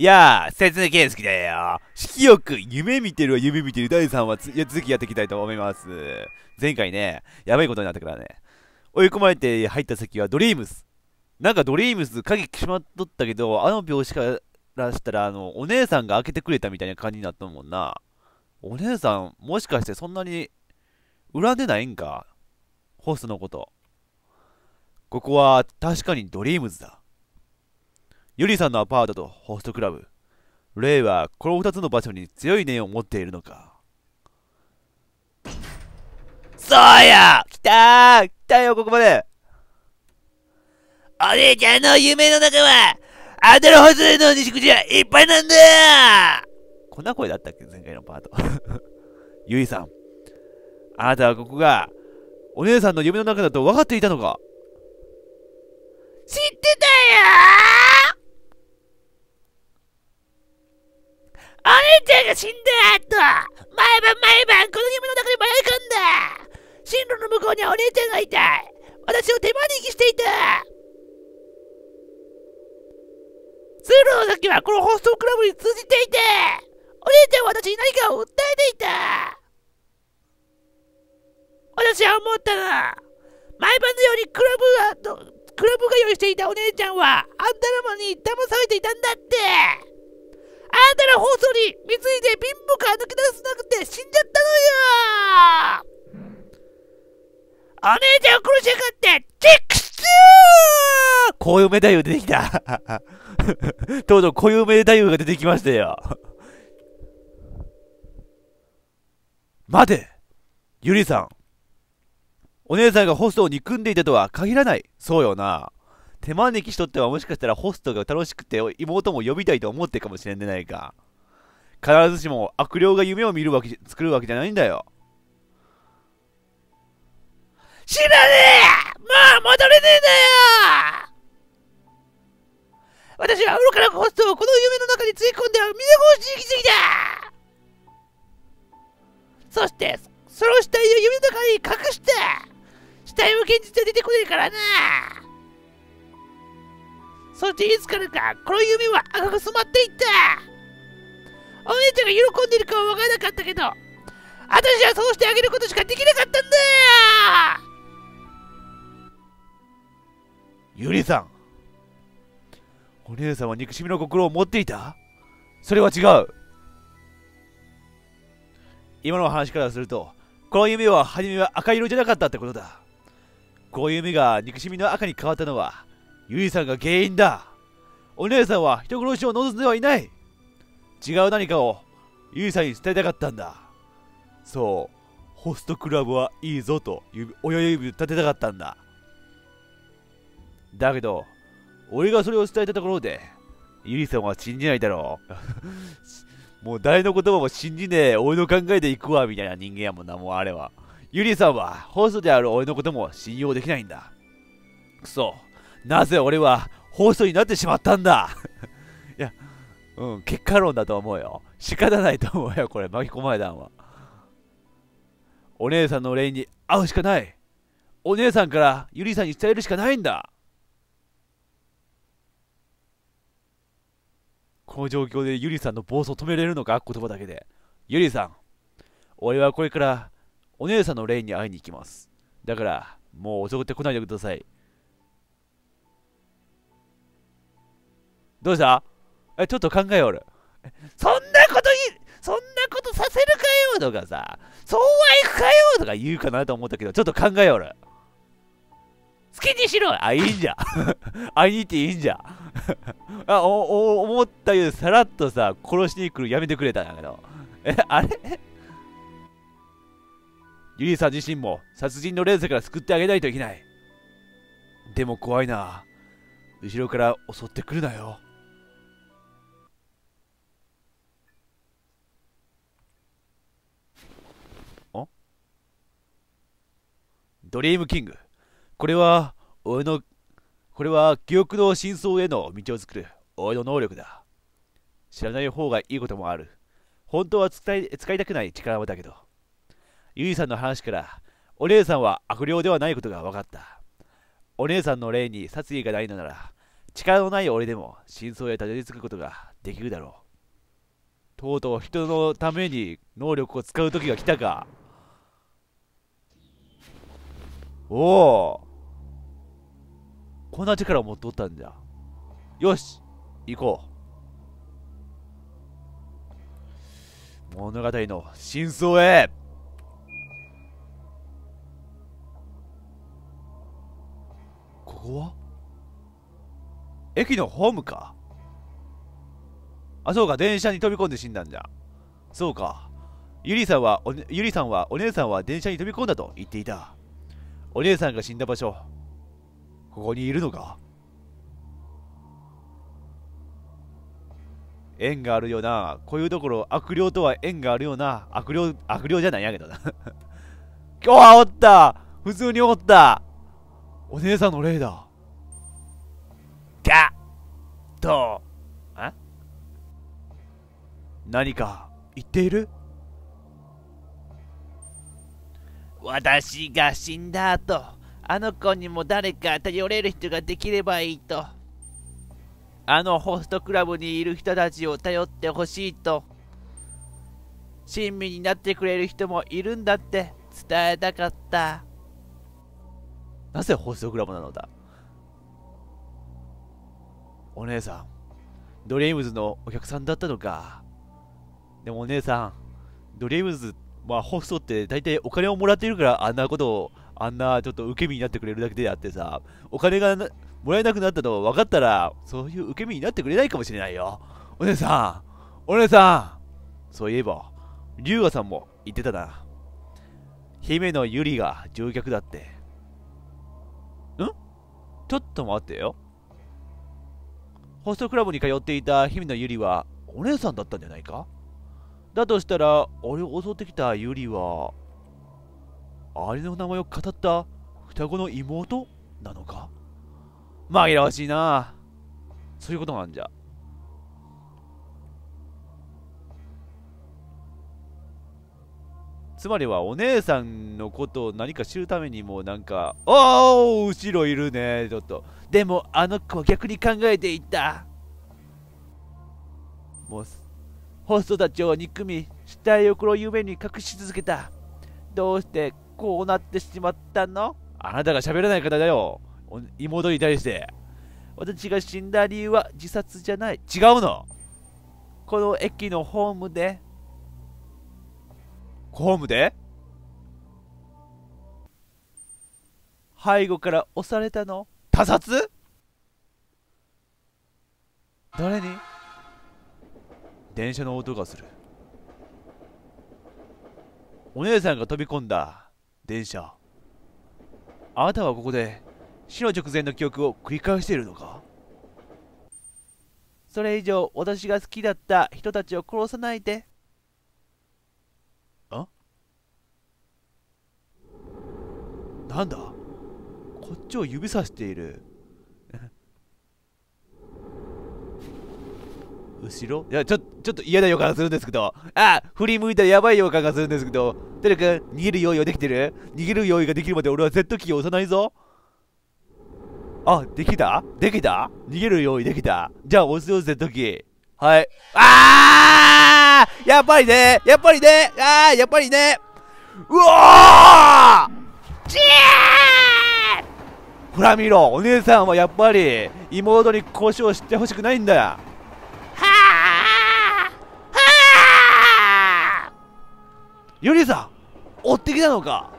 いやあ、けいすきだよ。色欲、夢見てるは夢見てる第3話つ、続きやっていきたいと思います。前回ね、やばいことになったからね。追い込まれて入った先はドリームス。なんかドリームス鍵決まっとったけど、あの拍子からしたら、あの、お姉さんが開けてくれたみたいな感じになったもんな。お姉さん、もしかしてそんなに、恨んでないんかホストのこと。ここは確かにドリームズだ。ゆりさんのアパートとホストクラブ。レイはこの二つの場所に強い念を持っているのか。そうや来たー来たよ、ここまでお姉ちゃんの夢の中は、アドルホズの西口はいっぱいなんだよこんな声だったっけ前回のパート。ゆ いさん。あなたはここが、お姉さんの夢の中だと分かっていたのか知ってたよお姉ちゃんが死んだ後、毎晩毎晩この夢の中に迷い込んだ進路の向こうにはお姉ちゃんがいた私を手招きしていた通路の先はこのホストクラブに通じていてお姉ちゃんは私に何かを訴えていた私は思ったが毎晩のようにクラブがクラブが用意していたお姉ちゃんはあんたらもに騙されていたんだってあんたら放送に貢いで貧乏から抜け出せなくて死んじゃったのよお姉ちゃんを殺しやがってチックス こういう太夫出てきたとうとうこういう目太夫が出てきましたよ待てゆりさんお姉さんがホストを憎んでいたとは限らないそうよな手招きしとってはもしかしたらホストが楽しくて妹も呼びたいと思ってるかもしれんでないか。必ずしも悪霊が夢を見るわけ、作るわけじゃないんだよ。知らねえもう戻れねえんだよ私は愚かなホストをこの夢の中につい込んで見逃しに生き過ぎたそして、その死体を夢の中に隠した死体も現実は出てこねえからなそしていつからかこの指は赤く染まっていったお姉ちゃんが喜んでいるかは分からなかったけど私はそうしてあげることしかできなかったんだゆりさんお姉さんは憎しみの心を持っていたそれは違う今の話からするとこの夢は初めは赤色じゃなかったってことだこういう目が憎しみの赤に変わったのはゆいさんが原因だお姉さんは人殺しを望んではいない違う何かをゆいさんに伝えたかったんだそうホストクラブはいいぞと親指を立てたかったんだだけど俺がそれを伝えたところでゆりさんは信じないだろう もう誰の言葉も信じねえ俺の考えでいくわみたいな人間やもんなもうあれはゆりさんはホストである俺のことも信用できないんだくそなぜ俺は放送になってしまったんだ いや、うん、結果論だと思うよ。仕方ないと思うよ、これ、巻き込まれたんは。お姉さんのンに会うしかない。お姉さんからゆりさんに伝えるしかないんだ。この状況でゆりさんの暴走を止めれるのか言葉だけで。ゆりさん、俺はこれからお姉さんのンに会いに行きます。だから、もう遅くて来ないでください。どうしたえ、ちょっと考えおる。そんなことい、そんなことさせるかよとかさ、そうはいくかよとか言うかなと思ったけど、ちょっと考えおる。好きにしろあ、いいんじゃ。あいにっていいんじゃ。あ、お、お、思ったよりさらっとさ、殺しに来るやめてくれたんだけど。え、あれゆりさん自身も殺人の連鎖から救ってあげないといけない。でも怖いな。後ろから襲ってくるなよ。ドリームキング。これは、俺の、これは記憶の真相への道を作る、俺の能力だ。知らない方がいいこともある。本当は使い使いたくない力だけど。ゆいさんの話から、お姉さんは悪霊ではないことが分かった。お姉さんの霊に殺意がないのなら、力のない俺でも真相へたどり着くことができるだろう。とうとう人のために能力を使う時が来たか。おおこんな力を持っとったんじゃよし行こう物語の真相へここは駅のホームかあそうか電車に飛び込んで死んだんじゃそうかゆりさんはお、ね、ゆりさんはお姉さんは電車に飛び込んだと言っていたお姉さんが死んだ場所ここにいるのか縁があるよなこういうところ悪霊とは縁があるよな悪霊悪霊じゃないやけどな 今日はおった普通におったお姉さんの霊だだと何か言っている私が死んだ後、あの子にも誰か頼れる人ができればいいと。あのホストクラブにいる人たちを頼ってほしいと。親身になってくれる人もいるんだって伝えたかった。なぜホストクラブなのだお姉さん、ドリームズのお客さんだったのか。でもお姉さん、ドリームズってまあ、ホストって大体お金をもらっているから、あんなことを、あんなちょっと受け身になってくれるだけであってさ、お金がもらえなくなったと分かったら、そういう受け身になってくれないかもしれないよ。お姉さん、お姉さん、そういえば、龍河さんも言ってたな。姫のゆりが乗客だって。んちょっと待ってよ。ホストクラブに通っていた姫のゆりは、お姉さんだったんじゃないかだとしたら、俺を襲ってきたユリは、あれの名前を語った双子の妹なのか紛らわしいなそういうことなんじゃ。つまりはお姉さんのことを何か知るためにもなんか、おお後ろいるね、ちょっと。でもあの子は逆に考えていった。もうホストたちを憎み死体を黒夢に隠し続けたどうしてこうなってしまったのあなたが喋らない方だよ妹に対して私が死んだ理由は自殺じゃない違うのこの駅のホームでホームで背後から押されたの他殺誰に電車の音がするお姉さんが飛び込んだ電車あなたはここで死の直前の記憶を繰り返しているのかそれ以上私が好きだった人たちを殺さないであなんだこっちを指さしている後ろいや、ちょ、ちょっと嫌な予感がするんですけど。あ振り向いたらやばい予感がするんですけど。てるくん、逃げる用意はできてる逃げる用意ができるまで俺は Z キーを押さないぞ。あ、できたできた逃げる用意できた。じゃあ押すよ、Z キー。はい。あーやっぱりねやっぱりねあーやっぱりねうおーじーフラミロ、お姉さんはやっぱり妹にを知してほしくないんだよ。ゆリさん追ってきたのか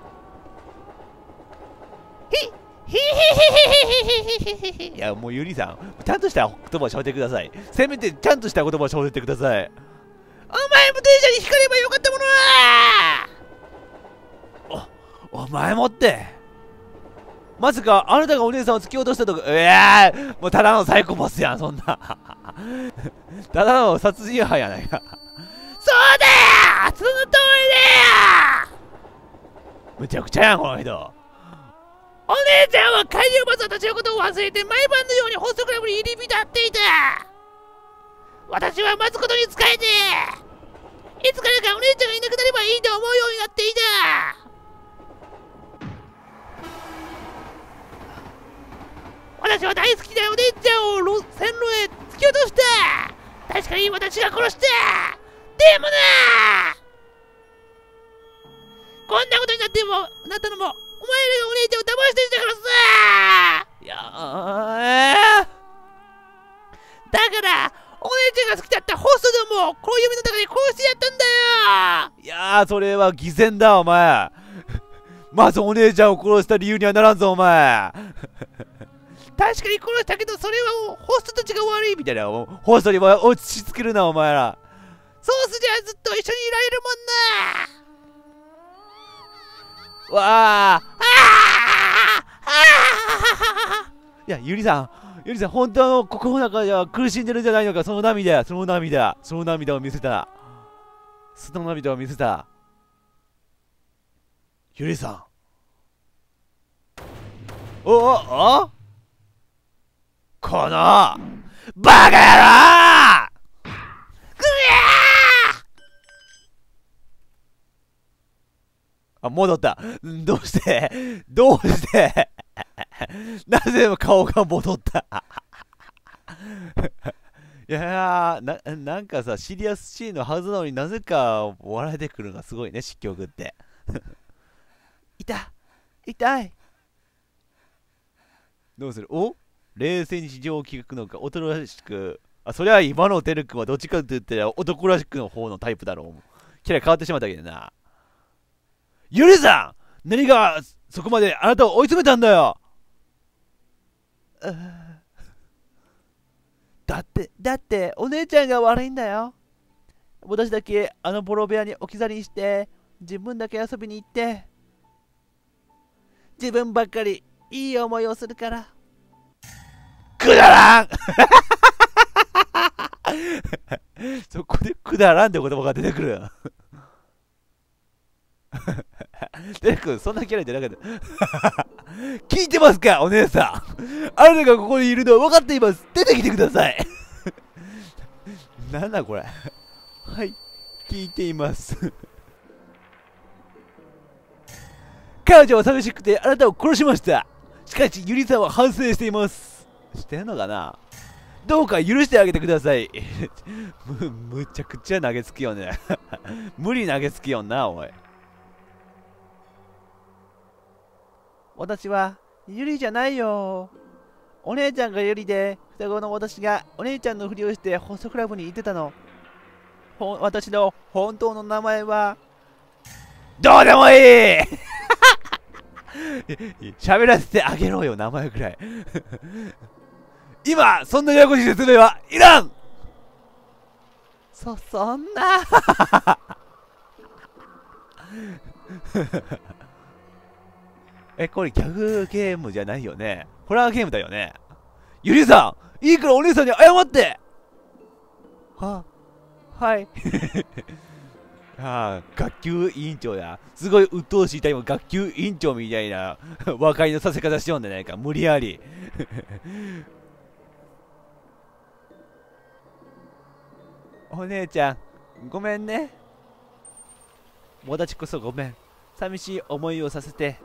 いやもうゆりさんちゃんとした言葉を喋ってくださいせめてちゃんとした言葉を喋ってくださいお前も電車に光かればよかったものおお前もってまさかあなたがお姉さんを突き落としたとかええもうただのサイコパスやんそんなただの殺人犯やないかそうだよその通りだよむちゃくちゃやんこの人お姉ちゃんは怪獣魔さたちのことを忘れて毎晩のようにホストクラブに入り浸っていた私は待つことに使えていつからかお姉ちゃんがいなくなればいいと思うようになっていた私は大好きなお姉ちゃんを線路へ突き落とした確かに私が殺したでもなこんなことになっても、なったのも、お前らがお姉ちゃんを騙してるんだからさいやだから、お姉ちゃんが好きだったホストどもこういうの中で殺してやったんだよいやー、それは偽善だ、お前。まずお姉ちゃんを殺した理由にはならんぞ、お前。確かに殺したけど、それはホストたちが悪いみたいな。ホストに落ち着けるな、お前ら。そうすりゃずっと一緒にいられるもんなわああいやゆりさんゆりさん本当の心の中では苦しんでるんじゃないのかその涙その涙その涙を見せたその涙を見せたゆりさんおおおこのバカ野郎あ、戻った。どうしてどうしてなぜ顔が戻ったいやーな、なんかさ、シリアスシーンのはずなのになぜか笑えてくるのがすごいね、失曲って。痛い痛いどうするお冷静に事情を聞くのか、おとらしく。あ、そりゃ今のテル君はどっちかって言ったら男らしくの方のタイプだろう。キャラ変わってしまったけどな。ユリさん何がそこまであなたを追い詰めたんだよだって、だって、お姉ちゃんが悪いんだよ。私だけあのボロ部屋に置き去りにして、自分だけ遊びに行って、自分ばっかりいい思いをするから。くだらん そこでくだらんって言葉が出てくるデ ク君、そんなキャラじゃなかった。聞いてますかお姉さん。あなたがここにいるのは分かっています。出てきてください。なんだこれ。はい、聞いています。彼女は寂しくてあなたを殺しました。しかし、ゆりさんは反省しています。してんのかなどうか許してあげてください。む、むちゃくちゃ投げつけよね。無理投げつけよんな、おい。私はゆりじゃないよお姉ちゃんがゆりで双子の私がお姉ちゃんのふりをしてホストクラブに行ってたの私の本当の名前はどうでもいい 喋らせてあげろよ、名前くらい 今、そんなややこしい説明はいらんそ、そんな え、これギャグゲームじゃないよね。ホラーゲームだよね。ゆりさんいいからお姉さんに謝っては、はい。ああ、学級委員長だ。すごい鬱陶しいタイム、学級委員長みたいな和解のさせ方しようんじゃないか。無理やり お姉ちゃん、ごめんね。友達こそごめん。寂しい思いをさせて。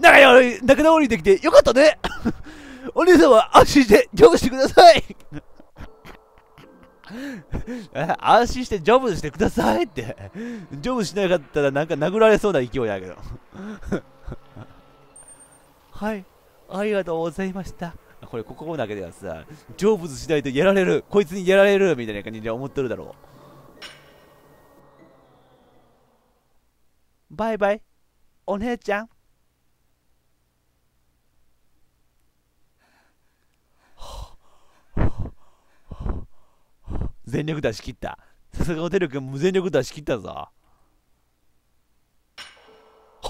仲より、仲直りできてよかったね お姉さんは安心してジョブしてください 安心してジョブしてくださいって。ジョブしなかったらなんか殴られそうな勢いだけど。はい、ありがとうございました。これ、ここだけではさ、ジョブしないとやられる、こいつにやられる、みたいな感じで思っとるだろう。バイバイ、お姉ちゃん。全力出し切った。さすがホテル君も全力出し切ったぞ。は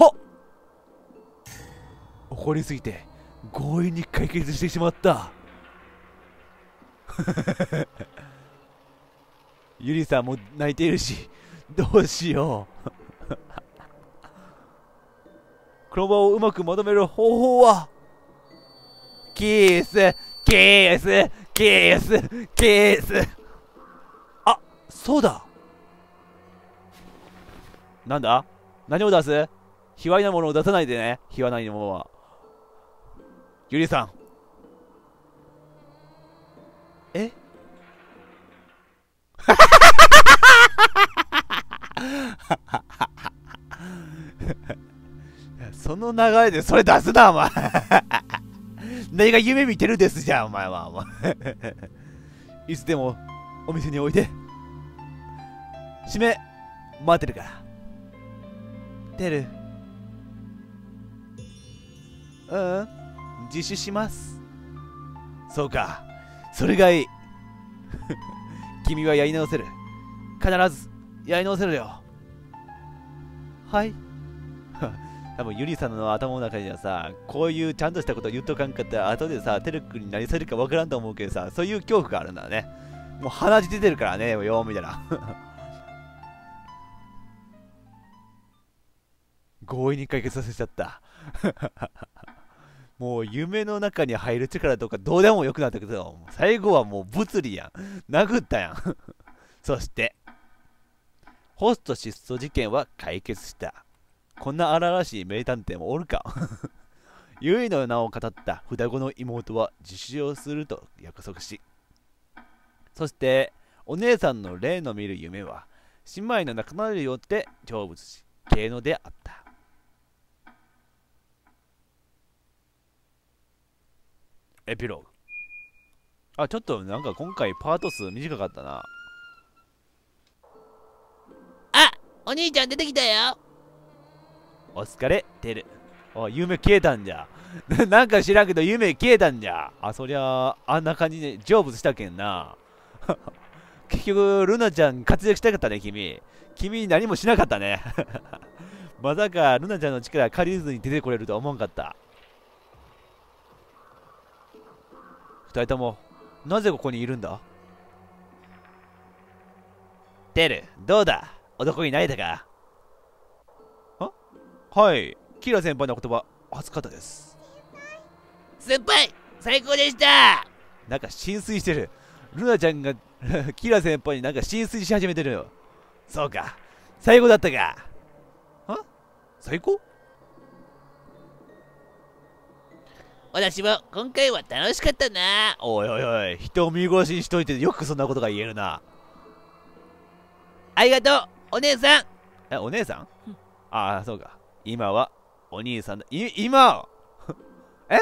っ怒りすぎて強引に解決してしまった ゆりさんも泣いているしどうしようこの場をうまくまとめる方法はキースキースキースキースそうだなんだ何を出す卑猥なものを出さないでね。卑猥なものは。ゆりさん。え その流れでそれ出すな、お前 何が夢見てるですじゃん、お前は。お 前いつでもお店においで。締め待ってるから出るうん自首しますそうかそれがいい 君はやり直せる必ずやり直せるよはい 多分ユリさんの頭の中にはさこういうちゃんとしたこと言っとかんかったら後でさテル君になりそるかわからんと思うけどさそういう恐怖があるんだねもう鼻血出てるからねよう見たな 強引に解決させちゃった。もう夢の中に入る力とかどうでもよくなったけど、最後はもう物理やん。殴ったやん。そして、ホスト失踪事件は解決した。こんな荒々しい名探偵もおるか。ゆ いの名を語った双子の妹は自首をすると約束し、そして、お姉さんの霊の見る夢は、姉妹の仲間によって成仏し、芸能であった。エピローグあちょっとなんか今回パート数短かったなあお兄ちゃん出てきたよお疲れてるあ夢消えたんじゃ なんか知らんけど夢消えたんじゃあそりゃあんな感じで成仏したけんな 結局ルナちゃん活躍したかったね君君何もしなかったね まさかルナちゃんの力借りずに出てこれるとは思わんかった人ともなぜここにいるんだテルどうだ男になれたかはいキラ先輩の言葉熱かったです先輩最高でしたなんか浸水してるルナちゃんが キラ先輩になんか浸水し始めてるよそうか最高だったかん最高私も今回は楽しかったなおいおいおい人を見殺しにしといてよくそんなことが言えるなありがとうお姉さんえお姉さんああそうか今はお兄さんだい今 え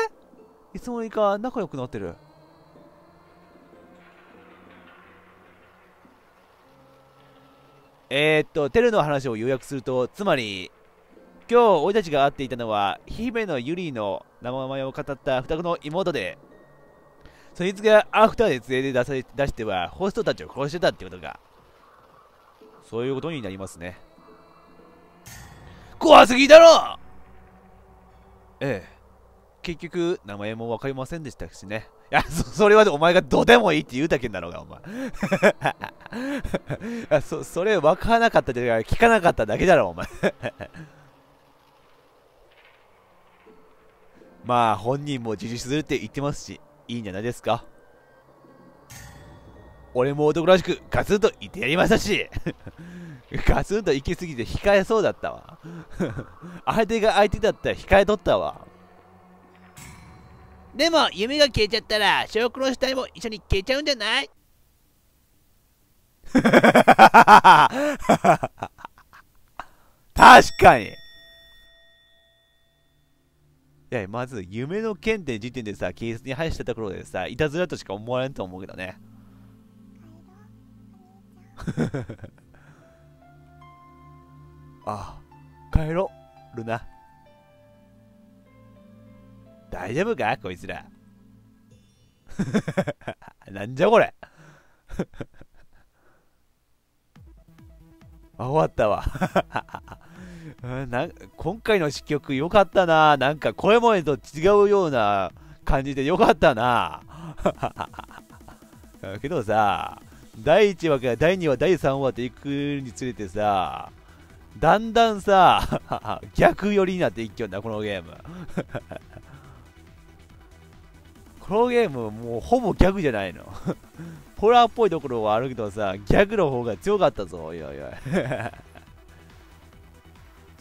いつもにか仲良くなってるえー、っと、テルの話を予約すると、つまり、今日俺たちが会っていたのは姫野ゆりの名前を語った双子の妹でそいつがアフターで連れて出され出してはホストたちを殺してたってことかそういうことになりますね怖すぎだろええ結局名前も分かりませんでしたしねいやそれはお前がどうでもいいって言うだけだろうがお前 そそれ分からなかったというか聞かなかっただけだろお前まあ本人も自首するって言ってますし、いいんじゃないですか。俺も男らしくガツンと言ってやりましたし ガツンと行き過ぎて控えそうだったわ 相手が相手だったら控えとったわ。でも夢が消えちゃったら証拠の死体も一緒に消えちゃうんじゃない 確かにや、まず夢の剣って時点でさ、警察に配したところでさ、いたずらとしか思われんと思うけどね。あ あ、帰ろ、ルナ。大丈夫かこいつら。なんじゃこれ あ、終わったわうん今回の試曲良かったな。なんか声もえと違うような感じで良かったな。けどさ、第1話から第2話、第3話っていくにつれてさ、だんだんさ、逆寄りになっていっきょんだ、このゲーム。このゲーム、もうほぼ逆じゃないの。ホラーっぽいところはあるけどさ、逆の方が強かったぞ、おいおいおい。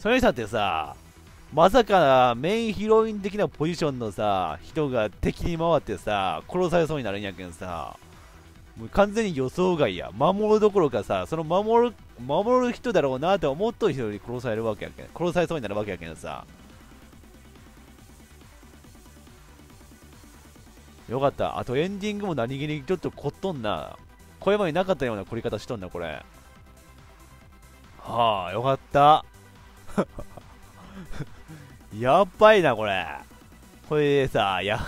その人ってさ、まさかメインヒロイン的なポジションのさ、人が敵に回ってさ、殺されそうになるんやけんさ、もう完全に予想外や。守るどころかさ、その守る、守る人だろうなって思っとる人り殺されるわけやけん。殺されそうになるわけやけんさ。よかった。あとエンディングも何気にちょっと凝っとんな。これまでなかったような凝り方しとんな、これ。はあ、よかった。やばいな、これ。これでさ、や、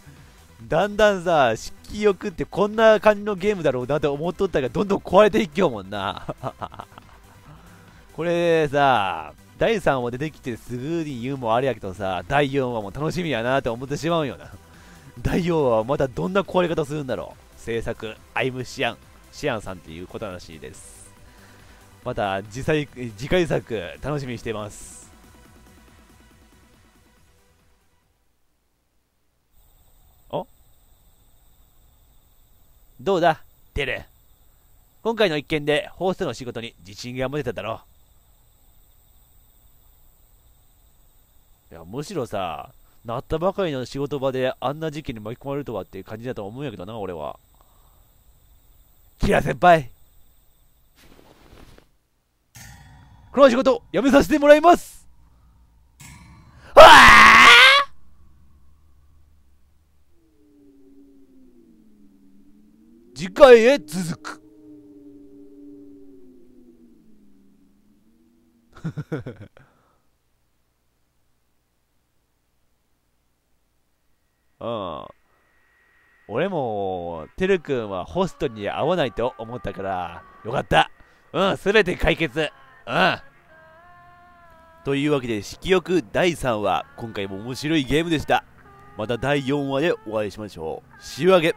だんだんさ、色欲ってこんな感じのゲームだろうなって思っとったけど、どんどん壊れていっきよもんな。これさ、第3話出てきてすぐに言うもあれやけどさ、第4話も楽しみやなって思ってしまうよな。第4話はまたどんな壊れ方するんだろう。制作、アイムシアン、シアンさんっていうことらしいです。また次回次回作楽しみにしていますどうだ、テル。今回の一件でホースの仕事に自信が持てただろう。いや、むしろさ、なったばかりの仕事場であんな事件に巻き込まれるとはっていう感じだと思うんやけどな、俺は。キラ先輩この仕事辞めさせてもらいますはあ次回へ続く うん俺もてるくんはホストに合わないと思ったからよかったうんすべて解決うんというわけで、色欲第3話、今回も面白いゲームでした。また第4話でお会いしましょう。仕上げ